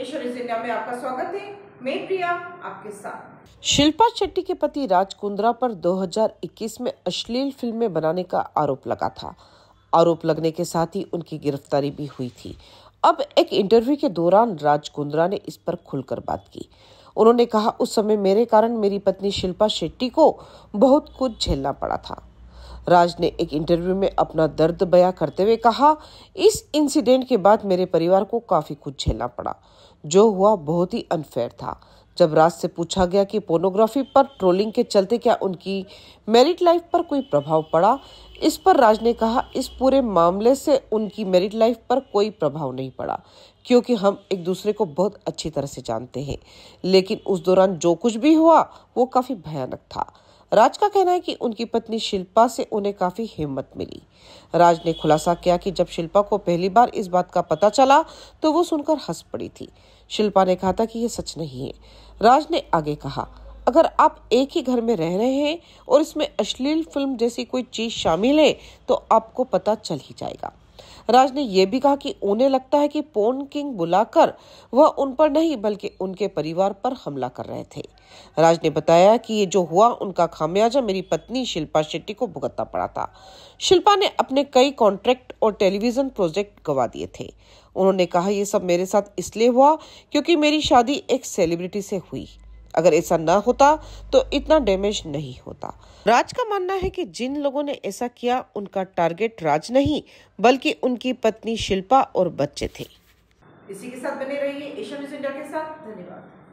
ईश्वरी में आपका स्वागत है मैं प्रिया आपके साथ शिल्पा शेट्टी के पति राज कुंद्रा पर 2021 में अश्लील फिल्में बनाने का आरोप लगा था आरोप लगने के साथ ही उनकी गिरफ्तारी भी हुई थी अब एक इंटरव्यू के दौरान राज कुंद्रा ने इस पर खुलकर बात की उन्होंने कहा उस समय मेरे कारण मेरी पत्नी शिल्पा शेट्टी को बहुत कुछ झेलना पड़ा था राज ने एक इंटरव्यू में अपना दर्द बयां करते हुए कहा इस इंसिडेंट के बाद मेरे परिवार को काफ़ी कुछ झेलना पड़ा जो हुआ बहुत ही अनफेयर था जब राज से पूछा गया कि पोर्नोग्राफी पर ट्रोलिंग के चलते क्या उनकी मेरिट लाइफ पर कोई प्रभाव पड़ा इस पर राज ने कहा इस पूरे मामले से उनकी मेरिट लाइफ पर कोई प्रभाव नहीं पड़ा क्योंकि हम एक दूसरे को बहुत अच्छी तरह से जानते हैं लेकिन उस दौरान जो कुछ भी हुआ वो काफ़ी भयानक था राज का कहना है कि उनकी पत्नी शिल्पा से उन्हें काफी हिम्मत मिली राज ने खुलासा किया कि जब शिल्पा को पहली बार इस बात का पता चला तो वो सुनकर हंस पड़ी थी शिल्पा ने कहा था कि ये सच नहीं है राज ने आगे कहा अगर आप एक ही घर में रह रहे हैं और इसमें अश्लील फिल्म जैसी कोई चीज शामिल है तो आपको पता चल ही जाएगा राज ने यह भी कहा कि उन्हें लगता है कि पोन किंग बुलाकर वह उन पर नहीं बल्कि उनके परिवार पर हमला कर रहे थे राज ने बताया कि ये जो हुआ उनका खामियाजा मेरी पत्नी शिल्पा शेट्टी को भुगतना पड़ा था शिल्पा ने अपने कई कॉन्ट्रैक्ट और टेलीविजन प्रोजेक्ट गवा दिए थे उन्होंने कहा यह सब मेरे साथ इसलिए हुआ क्योंकि मेरी शादी एक सेलिब्रिटी से हुई अगर ऐसा ना होता तो इतना डैमेज नहीं होता राज का मानना है कि जिन लोगों ने ऐसा किया उनका टारगेट राज नहीं बल्कि उनकी पत्नी शिल्पा और बच्चे थे इसी के साथ बने रहिए एशिया न्यूज इंडिया के साथ धन्यवाद